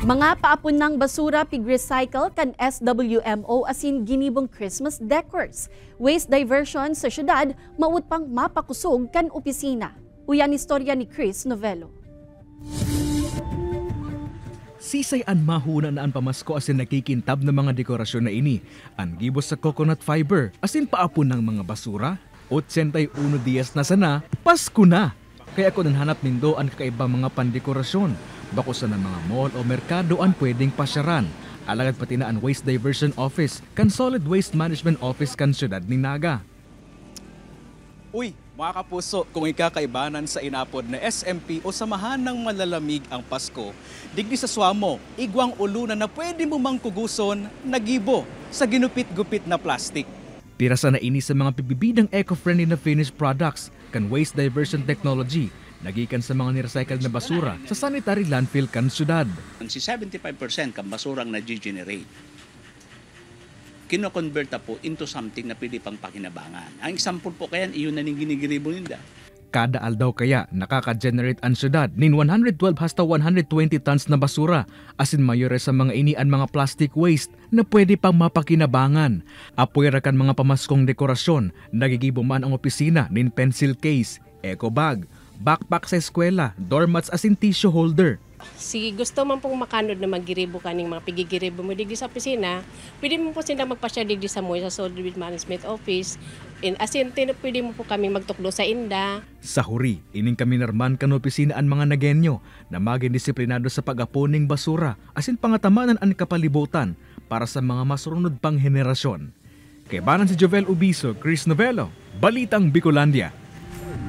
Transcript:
Mga paapon ng basura pig recycle kan SWMO asin ginibong Christmas decors. Waste diversion sa syudad maut pang mapakusog kan opisina. Uyan istorya ni Chris Novello. Sisay an mahuna na ang pamasko asin nakikintab ng mga dekorasyon na ini. Ang gibos sa coconut fiber asin paapon ng mga basura. 81 dias na sana, Pasko na! Kaya ako nanhanap nindo ang kakaibang mga pandekorasyon Bakusan ng mga mall o merkado ang pwedeng pasyaran. Alagad pati na ang Waste Diversion Office kan Solid Waste Management Office kan syudad ni Naga. Uy, mga kapuso, kung ikakaibanan sa inapod na SMP o samahan ng malalamig ang Pasko, digdi sa swamo, igwang ulunan na pwede mo mang kuguson, nagibo sa ginupit-gupit na plastik. Pirasa na ini sa mga pibibidang eco-friendly na finished products kan waste diversion technology nagikan sa mga nirecycle na basura sa sanitary landfill kan syudad. Si 75% kan basurang na-generate, kinoconvert na po into something na pwede pang pakinabangan. Ang example po kayan, iyon na ning ginigiribo ninda. Kada aldaw kaya nakaka-generate ang syudad nin 112 hasta 120 tons na basura asin mayore sa mga inian mga plastic waste na pwede pang mapakinabangan. Apoy rakan mga pamaskong dekorasyon, nagigibuman ang opisina nin pencil case, eco bag, backpack sa eskwela, doormats asin tissue holder. Si gusto man pong makanod na magiribo ka ng mga pigigiribo mo digdi sa opisina, pwede mo po silang magpasya digdi sa mo sa Solid Management Office. In asin, pwede mo po kami magtuklo sa inda. Sa huri, ining kami narman kan opisina ang mga nagenyo na maging disiplinado sa pag-aponing basura asin pangatamanan ang kapalibutan para sa mga masunod pang henerasyon. Kay Banan si Jovel Ubiso, Chris Novello, Balitang Bicolandia.